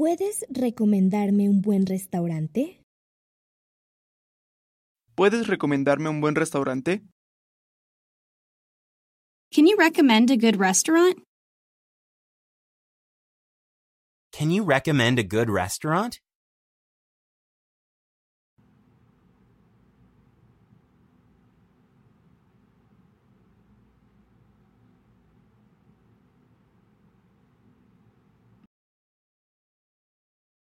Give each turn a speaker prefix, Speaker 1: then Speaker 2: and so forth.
Speaker 1: ¿Puedes recomendarme un buen restaurante?
Speaker 2: ¿Puedes recomendarme un buen restaurante?
Speaker 3: Can you recommend a good restaurant?
Speaker 4: Can you recommend a good restaurant?